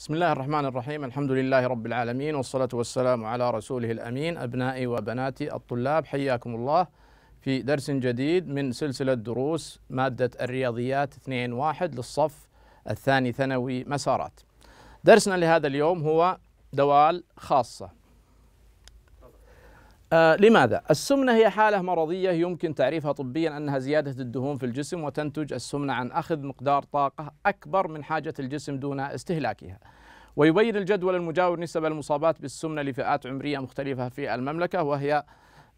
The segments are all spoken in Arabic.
بسم الله الرحمن الرحيم الحمد لله رب العالمين والصلاة والسلام على رسوله الأمين أبنائي وبناتي الطلاب حياكم الله في درس جديد من سلسلة دروس مادة الرياضيات 2-1 للصف الثاني ثانوي مسارات درسنا لهذا اليوم هو دوال خاصة آه لماذا؟ السمنة هي حالة مرضية يمكن تعريفها طبيا أنها زيادة الدهون في الجسم وتنتج السمنة عن أخذ مقدار طاقة أكبر من حاجة الجسم دون استهلاكها ويبين الجدول المجاور نسب المصابات بالسمنة لفئات عمرية مختلفة في المملكة وهي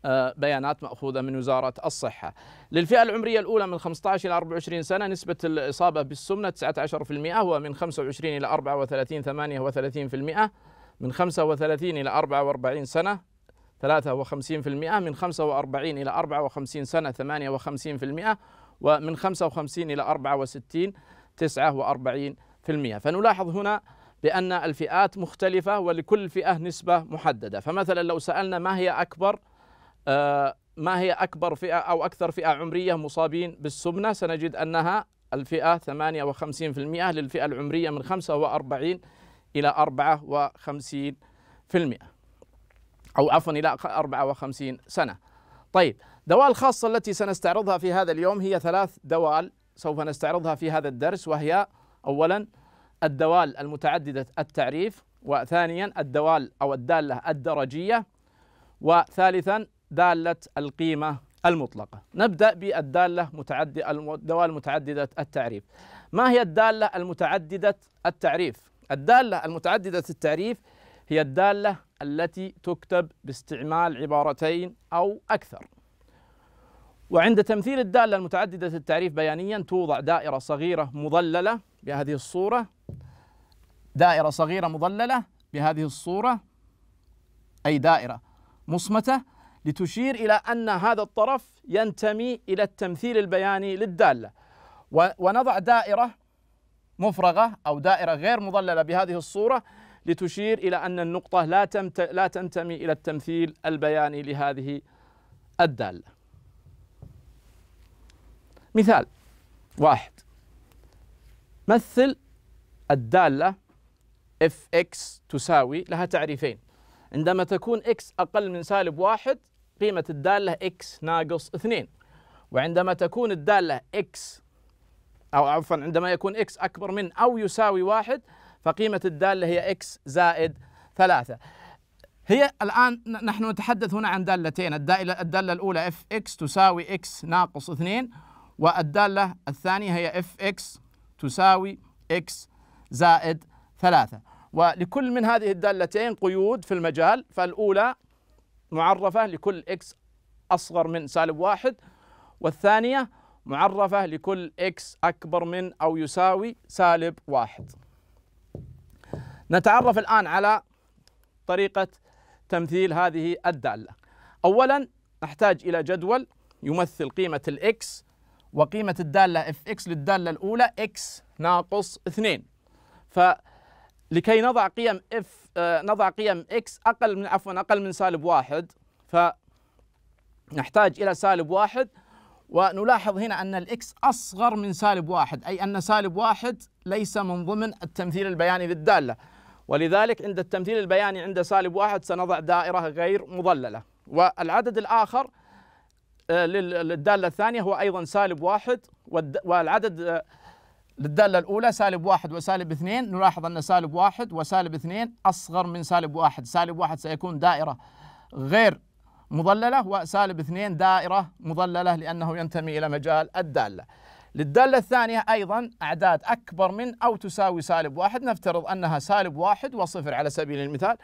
آه، بيانات مأخوذة من وزارة الصحة للفئة العمرية الأولى من 15 إلى 24 سنة نسبة الإصابة بالسمنة 19% ومن 25 إلى 34 38% من 35 إلى 44 سنة 53% من 45 إلى 54 سنة 58% ومن 55 إلى 64 49% فنلاحظ هنا بأن الفئات مختلفة ولكل فئة نسبة محددة فمثلا لو سألنا ما هي أكبر آه، ما هي أكبر فئة أو أكثر فئة عمرية مصابين بالسمنة سنجد أنها الفئة 58% للفئة العمرية من 45 إلى 54% أو عفوا إلى 54 سنة طيب دوال الخاصة التي سنستعرضها في هذا اليوم هي ثلاث دوال سوف نستعرضها في هذا الدرس وهي أولا الدوال المتعددة التعريف وثانيا الدوال أو الدالة الدرجية وثالثا دالة القيمة المطلقة نبدأ بالدالة متعد الدوال متعددة التعريف ما هي الدالة المتعددة التعريف؟ الدالة المتعددة التعريف هي الدالة التي تكتب باستعمال عبارتين أو أكثر وعند تمثيل الدالة المتعددة التعريف بيانيا توضع دائرة صغيرة مضللة بهذه الصورة دائرة صغيرة مضللة بهذه الصورة أي دائرة مصمتة لتشير إلى أن هذا الطرف ينتمي إلى التمثيل البياني للدالة ونضع دائرة مفرغة أو دائرة غير مضللة بهذه الصورة لتشير إلى أن النقطة لا, تمت لا تنتمي إلى التمثيل البياني لهذه الدالة مثال واحد مثل الدالة fx تساوي لها تعريفين عندما تكون x أقل من سالب واحد قيمة الدالة x ناقص اثنين وعندما تكون الدالة x أو عفوا عندما يكون x أكبر من أو يساوي واحد فقيمة الدالة هي إكس زائد ثلاثة هي الآن نحن نتحدث هنا عن دالتين الدالة, الدالة الأولى اف اكس تساوي اكس ناقص اثنين والدالة الثانية هي اف اكس تساوي اكس زائد ثلاثة ولكل من هذه الدالتين قيود في المجال فالأولى معرفة لكل اكس أصغر من سالب واحد والثانية معرفة لكل اكس أكبر من أو يساوي سالب واحد نتعرف الآن على طريقة تمثيل هذه الدالة أولا نحتاج إلى جدول يمثل قيمة الإكس وقيمة الدالة اف اكس للدالة الأولى اكس ناقص 2 فلكي نضع قيم اف آه، نضع قيم اكس أقل من عفوا أقل من سالب واحد فنحتاج إلى سالب واحد ونلاحظ هنا أن الإكس أصغر من سالب واحد أي أن سالب واحد ليس من ضمن التمثيل البياني للدالة ولذلك عند التمثيل البياني عند سالب واحد سنضع دائرة غير مضللة والعدد الآخر آه، للدالة الثانية هو أيضا سالب واحد والعدد آه، للدالة الأولى سالب واحد وسالب اثنين نلاحظ أن سالب واحد وسالب اثنين أصغر من سالب واحد سالب واحد سيكون دائرة غير مضللة وسالب اثنين دائرة مضللة لأنه ينتمي إلى مجال الدالة للدالة الثانية أيضا أعداد أكبر من أو تساوي سالب واحد نفترض أنها سالب واحد وصفر على سبيل المثال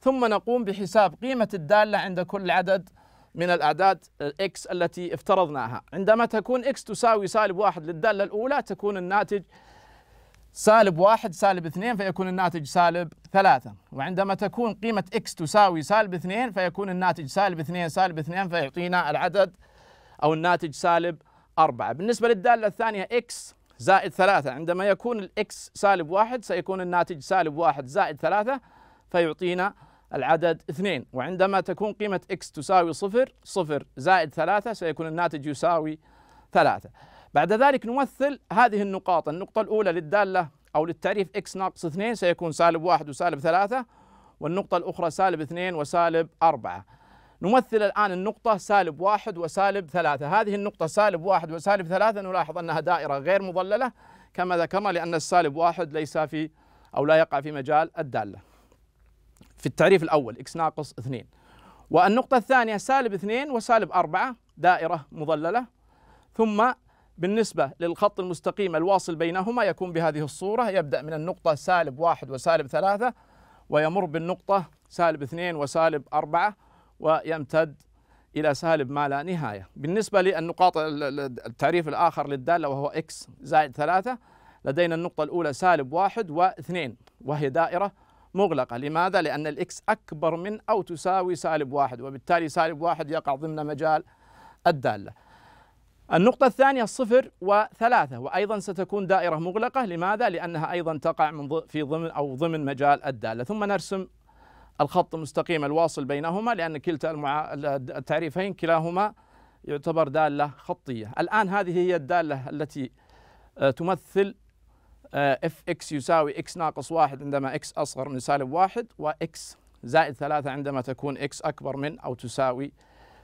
ثم نقوم بحساب قيمة الدالة عند كل عدد من الأعداد x التي افترضناها عندما تكون x تساوي سالب واحد للدالة الأولى تكون الناتج سالب واحد سالب اثنين فيكون الناتج سالب ثلاثة وعندما تكون قيمة x تساوي سالب اثنين فيكون الناتج سالب اثنين سالب اثنين فيعطينا العدد أو الناتج سالب أربعة بالنسبة للدالة الثانية x زائد 3 عندما يكون الاكس سالب 1 سيكون الناتج سالب 1 زائد 3 فيعطينا العدد 2 وعندما تكون قيمة x تساوي صفر صفر زائد 3 سيكون الناتج يساوي 3 بعد ذلك نمثل هذه النقاط النقطة الأولى للدالة أو للتعريف x ناقص 2 سيكون سالب 1 وسالب 3 والنقطة الأخرى سالب 2 وسالب 4 نمثل الآن النقطة سالب واحد وسالب ثلاثة هذه النقطة سالب واحد وسالب ثلاثة نلاحظ أنها دائرة غير مضللة كما ذكرنا لأن السالب واحد ليس في أو لا يقع في مجال الدالة في التعريف الأول إكس ناقص اثنين والنقطة الثانية سالب اثنين وسالب أربعة دائرة مضللة ثم بالنسبة للخط المستقيم الواصل بينهما يكون بهذه الصورة يبدأ من النقطة سالب واحد وسالب ثلاثة ويمر بالنقطة سالب اثنين وسالب أربعة ويمتد إلى سالب ما لا نهاية بالنسبة للنقاط التعريف الآخر للدالة وهو إكس زائد ثلاثة لدينا النقطة الأولى سالب واحد واثنين وهي دائرة مغلقة لماذا؟ لأن الإكس أكبر من أو تساوي سالب واحد وبالتالي سالب واحد يقع ضمن مجال الدالة النقطة الثانية صفر وثلاثة وأيضا ستكون دائرة مغلقة لماذا؟ لأنها أيضا تقع من في ضمن أو ضمن مجال الدالة ثم نرسم الخط المستقيم الواصل بينهما لأن كلتا المع... التعريفين كلاهما يعتبر دالة خطية الآن هذه هي الدالة التي آه، تمثل اف آه، اكس يساوي اكس ناقص واحد عندما اكس أصغر من سالب واحد واكس زائد ثلاثة عندما تكون اكس أكبر من أو تساوي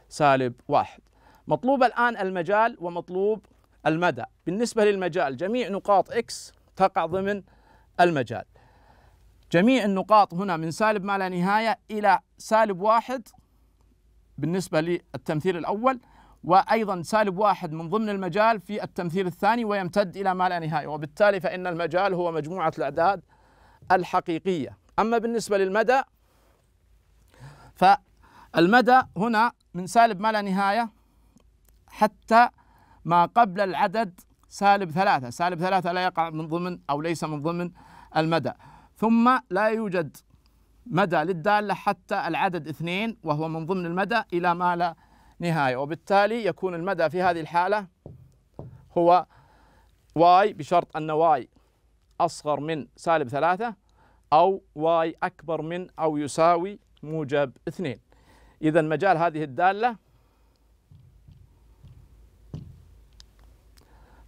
سالب واحد مطلوب الآن المجال ومطلوب المدى بالنسبة للمجال جميع نقاط اكس تقع ضمن المجال جميع النقاط هنا من سالب ما لا نهاية إلى سالب واحد بالنسبة للتمثيل الأول وأيضا سالب واحد من ضمن المجال في التمثيل الثاني ويمتد إلى ما لا نهاية وبالتالي فإن المجال هو مجموعة الأعداد الحقيقية أما بالنسبة للمدى فالمدى هنا من سالب ما لا نهاية حتى ما قبل العدد سالب ثلاثة سالب ثلاثة لا يقع من ضمن أو ليس من ضمن المدى ثم لا يوجد مدى للدالة حتى العدد اثنين وهو من ضمن المدى إلى ما لا نهاية وبالتالي يكون المدى في هذه الحالة هو واي بشرط أن واي أصغر من سالب ثلاثة أو واي أكبر من أو يساوي موجب اثنين إذا مجال هذه الدالة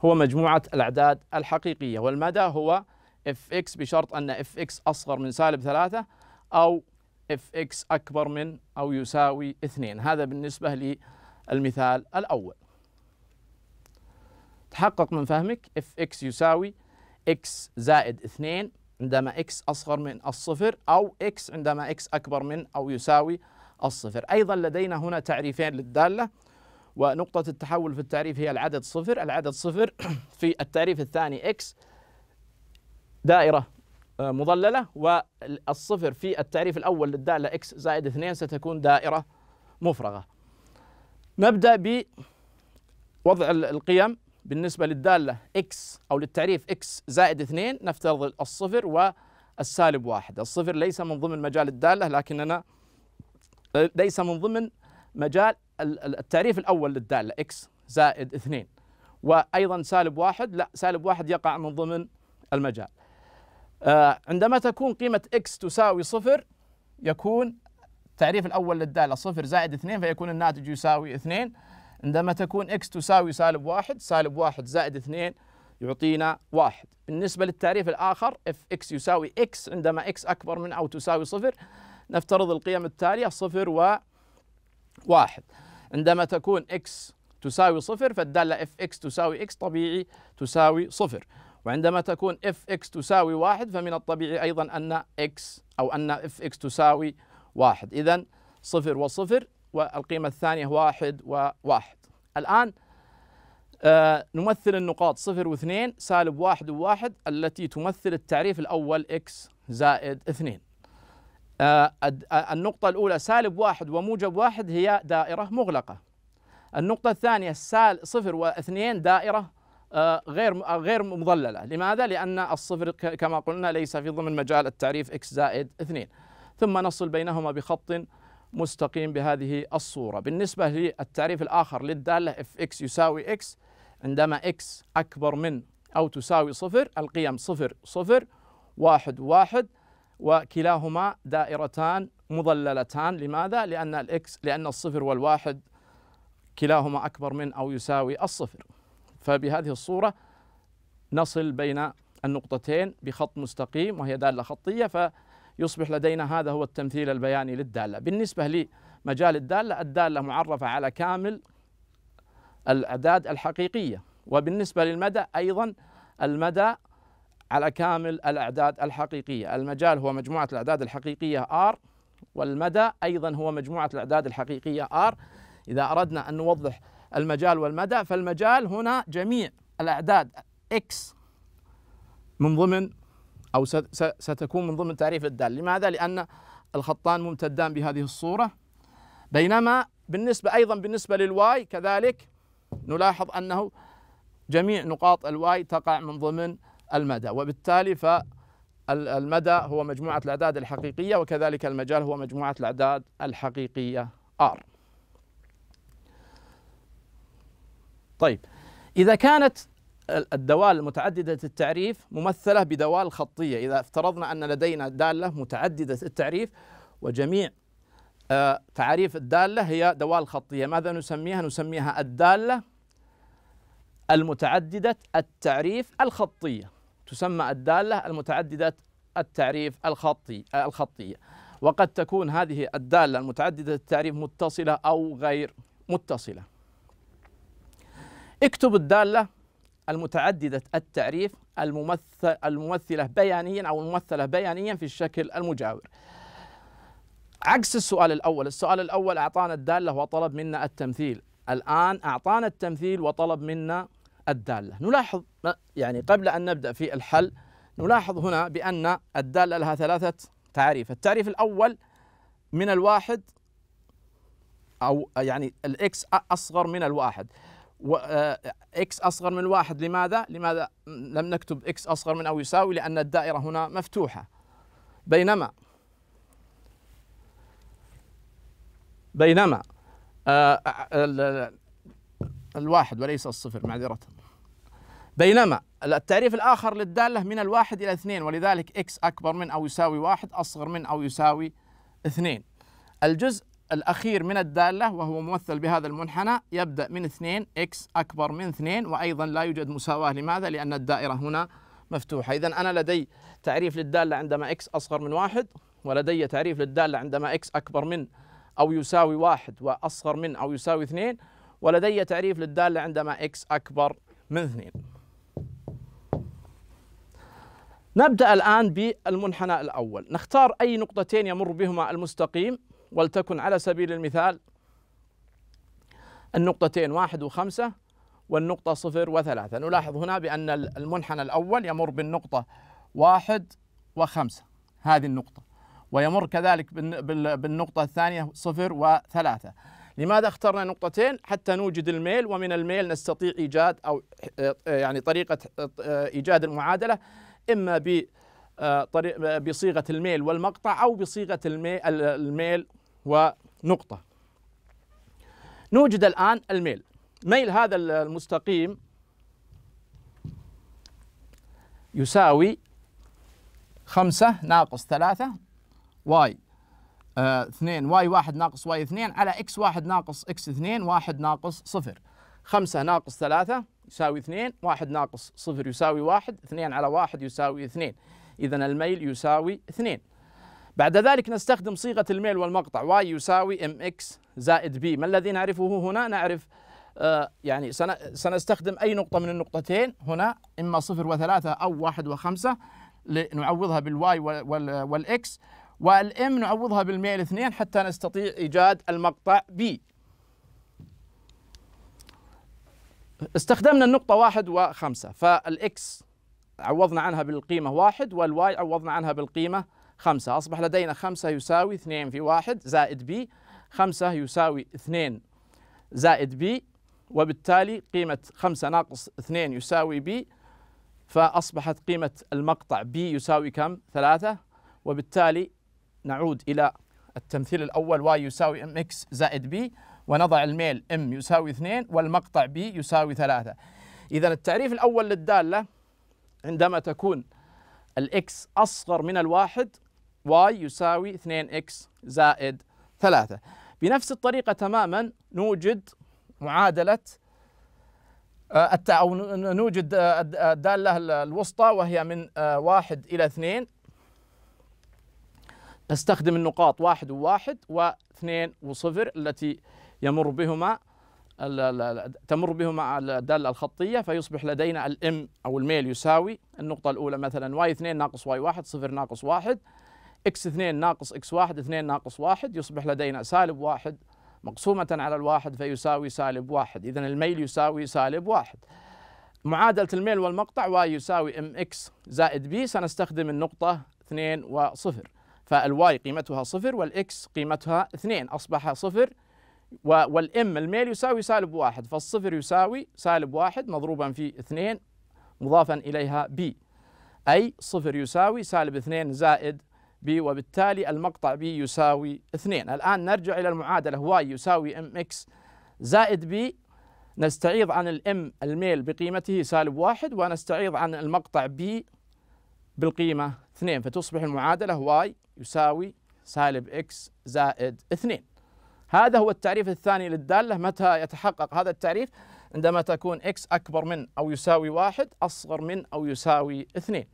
هو مجموعة الأعداد الحقيقية والمدى هو اف اكس بشرط ان اف اكس اصغر من سالب ثلاثة او اف اكس اكبر من او يساوي اثنين هذا بالنسبة للمثال الاول تحقق من فهمك اف اكس يساوي اكس زائد اثنين عندما اكس اصغر من الصفر او اكس عندما اكس اكبر من او يساوي الصفر ايضا لدينا هنا تعريفين للدالة ونقطة التحول في التعريف هي العدد صفر العدد صفر في التعريف الثاني اكس دائرة آه، مضللة والصفر في التعريف الأول للدالة x زائد 2 ستكون دائرة مفرغة نبدأ بوضع القيم بالنسبة للدالة x أو للتعريف x زائد 2 نفترض الصفر والسالب واحد الصفر ليس من ضمن مجال الدالة لكننا ليس من ضمن مجال التعريف الأول للدالة x زائد 2 وأيضا سالب واحد لا سالب واحد يقع من ضمن المجال آه، عندما تكون قيمة x تساوي صفر يكون التعريف الأول للدالة صفر زائد اثنين فيكون الناتج يساوي اثنين عندما تكون x تساوي سالب واحد سالب واحد زائد اثنين يعطينا واحد بالنسبة للتعريف الآخر fx يساوي x عندما x أكبر من أو تساوي صفر نفترض القيم التالية صفر و واحد عندما تكون x تساوي صفر فالدالة fx تساوي x طبيعي تساوي صفر وعندما تكون اف اكس تساوي واحد فمن الطبيعي أيضا أن اكس أو أن اف اكس تساوي واحد إذا صفر وصفر والقيمة الثانية واحد وواحد الآن آه نمثل النقاط صفر واثنين سالب واحد وواحد التي تمثل التعريف الأول اكس زائد اثنين آه،, آه النقطة الأولى سالب واحد وموجب واحد هي دائرة مغلقة النقطة الثانية سال صفر واثنين دائرة آه، غير آه، غير مضلله، لماذا؟ لان الصفر كما قلنا ليس في ضمن مجال التعريف اكس زائد 2 ثم نصل بينهما بخط مستقيم بهذه الصوره، بالنسبه للتعريف الاخر للداله اف اكس يساوي اكس عندما اكس اكبر من او تساوي صفر القيم صفر صفر واحد واحد وكلاهما دائرتان مضللتان لماذا؟ لأن الإكس لأن الصفر والواحد كلاهما أكبر من أو يساوي الصفر فبهذه الصورة نصل بين النقطتين بخط مستقيم وهي دالة خطية فيصبح لدينا هذا هو التمثيل البياني للدالة بالنسبة لمجال الدالة الدالة معرفة على كامل الأعداد الحقيقية وبالنسبة للمدى أيضا المدى على كامل الأعداد الحقيقية المجال هو مجموعة الأعداد الحقيقية R والمدى أيضا هو مجموعة الأعداد الحقيقية R إذا أردنا أن نوضح المجال والمدى فالمجال هنا جميع الأعداد x من ضمن أو ستكون من ضمن تعريف الدال لماذا؟ لأن الخطان ممتدان بهذه الصورة بينما بالنسبة أيضا بالنسبة للواي كذلك نلاحظ أنه جميع نقاط الواي تقع من ضمن المدى وبالتالي فالمدى هو مجموعة الأعداد الحقيقية وكذلك المجال هو مجموعة الأعداد الحقيقية R طيب إذا كانت الدوال متعددة التعريف ممثلة بدوال خطية إذا افترضنا أن لدينا دالة متعددة التعريف وجميع آه، تعريف الدالة هي دوال خطية ماذا نسميها؟ نسميها الدالة المتعددة التعريف الخطية تسمى الدالة المتعددة التعريف الخطي الخطية وقد تكون هذه الدالة المتعددة التعريف متصلة أو غير متصلة اكتب الدالة المتعددة التعريف الممثل الممثلة بيانيا أو الممثلة بيانيا في الشكل المجاور عكس السؤال الأول السؤال الأول أعطانا الدالة وطلب منا التمثيل الآن أعطانا التمثيل وطلب منا الدالة نلاحظ يعني قبل أن نبدأ في الحل نلاحظ هنا بأن الدالة لها ثلاثة تعريف التعريف الأول من الواحد أو يعني الإكس أصغر من الواحد اكس آه، اصغر من واحد لماذا؟ لماذا لم نكتب اكس اصغر من او يساوي؟ لان الدائره هنا مفتوحه بينما بينما آه، آه، الواحد وليس الصفر معذرة بينما التعريف الآخر للدالة من الواحد إلى اثنين ولذلك إكس أكبر من أو يساوي واحد أصغر من أو يساوي اثنين الجزء الأخير من الدالة وهو ممثل بهذا المنحنى يبدأ من 2 x أكبر من 2 وأيضا لا يوجد مساواة لماذا؟ لأن الدائرة هنا مفتوحة إذا أنا لدي تعريف للدالة عندما x أصغر من 1 ولدي تعريف للدالة عندما x أكبر من أو يساوي 1 وأصغر من أو يساوي 2 ولدي تعريف للدالة عندما x أكبر من 2 نبدأ الآن بالمنحنى الأول نختار أي نقطتين يمر بهما المستقيم ولتكن على سبيل المثال النقطتين واحد وخمسة والنقطة صفر وثلاثة نلاحظ هنا بأن المنحنى الأول يمر بالنقطة واحد وخمسة هذه النقطة ويمر كذلك بالنقطة الثانية صفر وثلاثة لماذا اخترنا نقطتين حتى نوجد الميل ومن الميل نستطيع إيجاد أو يعني طريقة إيجاد المعادلة إما آه، آه، بصيغة الميل والمقطع أو بصيغة الميل ونقطة نوجد الآن الميل ميل هذا المستقيم يساوي خمسة ناقص ثلاثة واي آه، اثنين واي واحد ناقص واي اثنين على اكس واحد ناقص اكس اثنين واحد ناقص صفر خمسة ناقص ثلاثة يساوي اثنين واحد ناقص صفر يساوي واحد اثنين على واحد يساوي اثنين إذا الميل يساوي اثنين بعد ذلك نستخدم صيغة الميل والمقطع y يساوي mx زائد b ما الذي نعرفه هنا نعرف آه، يعني سنستخدم أي نقطة من النقطتين هنا إما صفر وثلاثة أو واحد وخمسة لنعوضها بالواي والإكس والإم نعوضها بالميل اثنين حتى نستطيع إيجاد المقطع B استخدمنا النقطة واحد وخمسة فالإكس عوضنا عنها بالقيمة واحد والواي عوضنا عنها بالقيمة خمسة أصبح لدينا خمسة يساوي اثنين في واحد زائد بي خمسة يساوي اثنين زائد بي وبالتالي قيمة خمسة ناقص اثنين يساوي بي فأصبحت قيمة المقطع بي يساوي كم؟ ثلاثة وبالتالي نعود إلى التمثيل الأول واي يساوي ام اكس زائد بي ونضع الميل ام يساوي اثنين والمقطع بي يساوي ثلاثة إذا التعريف الأول للدالة عندما تكون الإكس أصغر من الواحد y يساوي 2x زائد 3 بنفس الطريقة تماما نوجد معادلة آه، أو نوجد آه، آه، الدالة الوسطى وهي من واحد إلى اثنين نستخدم النقاط واحد وواحد و وصفر التي يمر بهما تمر بهما الدالة الخطية فيصبح لدينا الام أو الميل يساوي النقطة الأولى مثلا y2 ناقص y1 صفر ناقص واحد اكس 2 ناقص اكس 1 2 ناقص 1 يصبح لدينا سالب 1 مقسومة على الواحد فيساوي سالب 1 إذا الميل يساوي سالب 1 معادلة الميل والمقطع y يساوي ام اكس زائد بي سنستخدم النقطة 2 وصفر فالواي قيمتها صفر والاكس قيمتها 2 أصبح صفر والام الميل يساوي سالب واحد فالصفر يساوي سالب واحد مضروبا في 2 مضافا إليها بي أي صفر يساوي سالب 2 زائد ب وبالتالي المقطع ب يساوي اثنين الآن نرجع إلى المعادلة واي يساوي ام اكس زائد ب نستعيض عن الام الميل بقيمته سالب واحد ونستعيض عن المقطع ب بالقيمة اثنين فتصبح المعادلة واي يساوي سالب اكس زائد اثنين هذا هو التعريف الثاني للدالة متى يتحقق هذا التعريف عندما تكون اكس أكبر من أو يساوي واحد أصغر من أو يساوي اثنين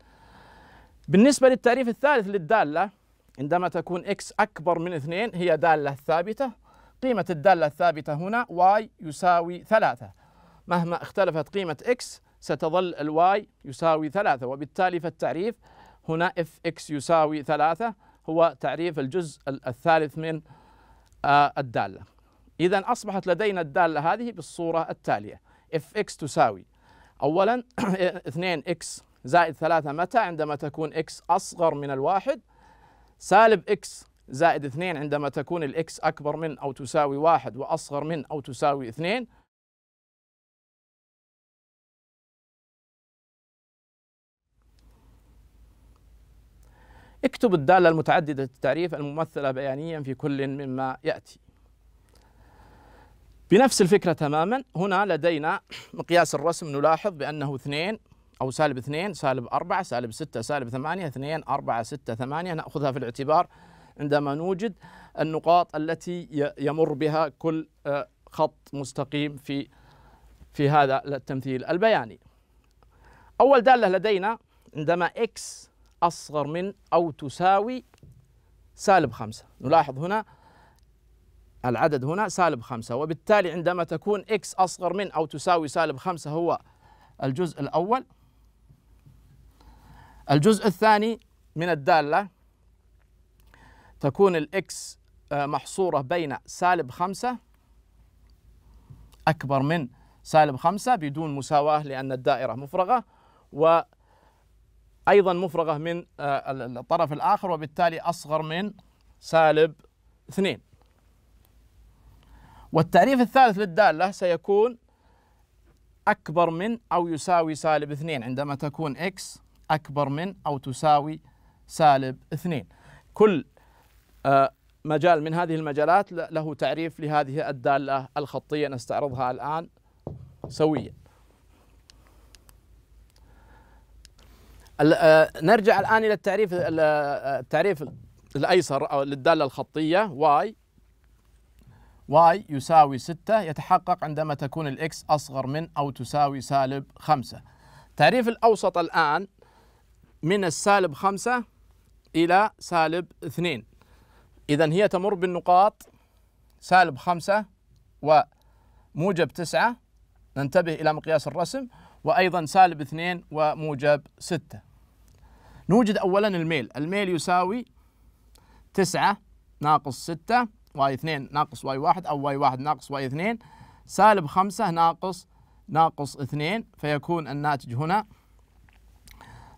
بالنسبة للتعريف الثالث للدالة عندما تكون x أكبر من 2 هي دالة ثابتة قيمة الدالة الثابتة هنا y يساوي 3 مهما اختلفت قيمة x ستظل الواي يساوي 3 وبالتالي فالتعريف هنا اف x يساوي 3 هو تعريف الجزء الثالث من آه، الدالة إذا أصبحت لدينا الدالة هذه بالصورة التالية اف x تساوي أولا 2 2x زائد ثلاثة متى عندما تكون إكس أصغر من الواحد سالب إكس زائد اثنين عندما تكون الإكس أكبر من أو تساوي واحد وأصغر من أو تساوي اثنين اكتب الدالة المتعددة التعريف الممثلة بيانيا في كل مما يأتي بنفس الفكرة تماما هنا لدينا مقياس الرسم نلاحظ بأنه اثنين أو سالب 2 سالب 4 سالب 6 سالب 8 2 4 6 8 نأخذها في الاعتبار عندما نوجد النقاط التي يمر بها كل آه، خط مستقيم في في هذا التمثيل البياني أول دالة لدينا عندما x أصغر من أو تساوي سالب 5 نلاحظ هنا العدد هنا سالب 5 وبالتالي عندما تكون x أصغر من أو تساوي سالب 5 هو الجزء الأول الجزء الثاني من الدالة تكون الإكس آه، محصورة بين سالب خمسة أكبر من سالب خمسة بدون مساواة لأن الدائرة مفرغة وأيضا مفرغة من آه، الطرف الآخر وبالتالي أصغر من سالب اثنين والتعريف الثالث للدالة سيكون أكبر من أو يساوي سالب اثنين عندما تكون إكس أكبر من أو تساوي سالب اثنين كل آه، مجال من هذه المجالات له تعريف لهذه الدالة الخطية نستعرضها الآن سويا آه، نرجع الآن إلى التعريف آه، التعريف الأيسر أو للدالة الخطية y y يساوي 6 يتحقق عندما تكون الإكس أصغر من أو تساوي سالب 5 التعريف الأوسط الآن من السالب خمسة إلى سالب اثنين إذا هي تمر بالنقاط سالب خمسة وموجب تسعة ننتبه إلى مقياس الرسم وأيضا سالب اثنين وموجب ستة نوجد أولا الميل الميل يساوي تسعة ناقص ستة واي اثنين ناقص واي واحد أو واي واحد ناقص واي اثنين سالب خمسة ناقص ناقص اثنين فيكون الناتج هنا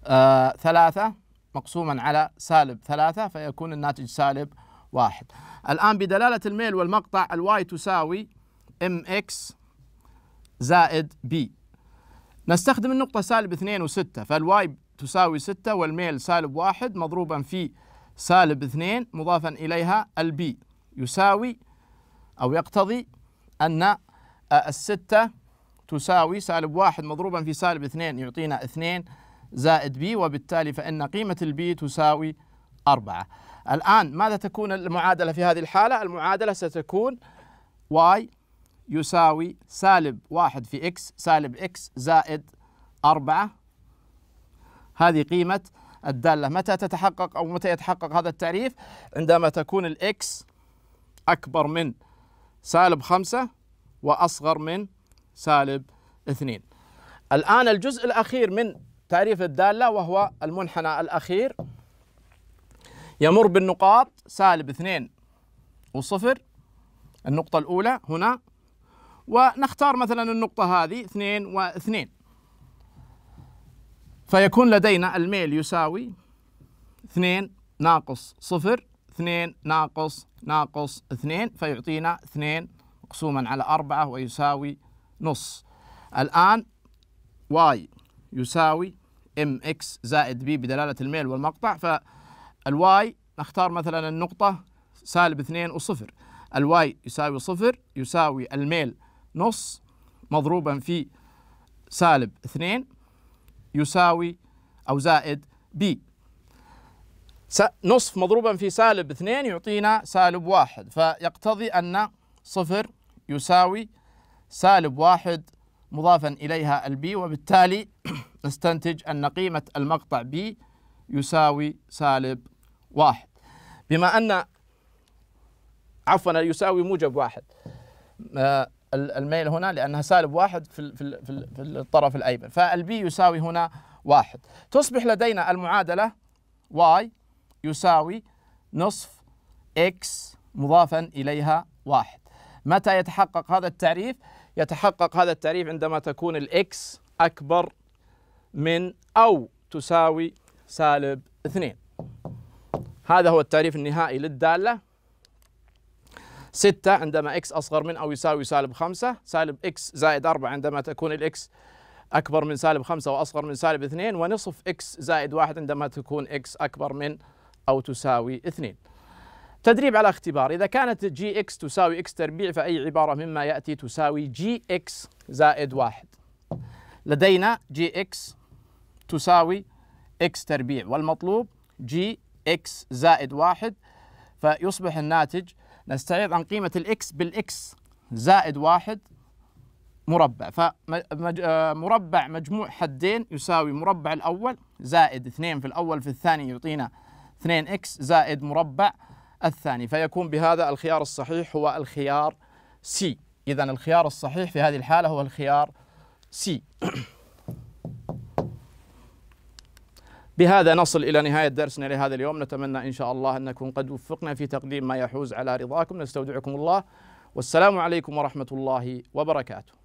آه، ثلاثة مقسوما على سالب ثلاثة فيكون الناتج سالب واحد الآن بدلالة الميل والمقطع الواي تساوي ام اكس زائد بي نستخدم النقطة سالب اثنين وستة فالواي تساوي ستة والميل سالب واحد مضروبا في سالب اثنين مضافا إليها البي يساوي أو يقتضي أن آه، الستة تساوي سالب واحد مضروبا في سالب اثنين يعطينا اثنين زائد بي وبالتالي فإن قيمة البي تساوي أربعة الآن ماذا تكون المعادلة في هذه الحالة؟ المعادلة ستكون y يساوي سالب واحد في x سالب x زائد أربعة هذه قيمة الدالة متى تتحقق أو متى يتحقق هذا التعريف؟ عندما تكون الإكس أكبر من سالب خمسة وأصغر من سالب اثنين الآن الجزء الأخير من تعريف الدالة وهو المنحنى الأخير يمر بالنقاط سالب اثنين وصفر النقطة الأولى هنا ونختار مثلا النقطة هذه اثنين واثنين فيكون لدينا الميل يساوي اثنين ناقص صفر اثنين ناقص ناقص اثنين فيعطينا اثنين مقسوما على أربعة ويساوي نص الآن واي يساوي ام اكس زائد بي بدلاله الميل والمقطع فالواي نختار مثلا النقطه سالب 2 وصفر الواي يساوي صفر يساوي الميل نص مضروبا في سالب 2 يساوي أو زائد بي نصف مضروبا في سالب 2 يعطينا سالب واحد فيقتضي أن صفر يساوي سالب واحد مضافا إليها البي وبالتالي نستنتج أن قيمة المقطع B يساوي سالب واحد بما أن عفوا يساوي موجب واحد آه، الميل هنا لأنها سالب واحد في, في, في الطرف الأيمن فالبي يساوي هنا واحد تصبح لدينا المعادلة y يساوي نصف x مضافا إليها واحد متى يتحقق هذا التعريف؟ يتحقق هذا التعريف عندما تكون الإكس أكبر من أو تساوي سالب اثنين هذا هو التعريف النهائي للدالة ستة عندما إكس أصغر من أو يساوي سالب خمسة سالب إكس زائد أربعة عندما تكون الإكس أكبر من سالب خمسة وأصغر من سالب اثنين ونصف إكس زائد واحد عندما تكون إكس أكبر من أو تساوي اثنين تدريب على اختبار إذا كانت جي إكس تساوي إكس تربيع فأي عبارة مما يأتي تساوي جي إكس زائد واحد لدينا جي إكس تساوي إكس تربيع والمطلوب جي إكس زائد واحد فيصبح الناتج نستعيض عن قيمة الإكس بالإكس زائد واحد مربع فمربع آه، مجموع حدين يساوي مربع الأول زائد اثنين في الأول في الثاني يعطينا 2 إكس زائد مربع الثاني فيكون بهذا الخيار الصحيح هو الخيار سي إذا الخيار الصحيح في هذه الحالة هو الخيار سي بهذا نصل إلى نهاية درسنا لهذا اليوم نتمنى إن شاء الله أن نكون قد وفقنا في تقديم ما يحوز على رضاكم نستودعكم الله والسلام عليكم ورحمة الله وبركاته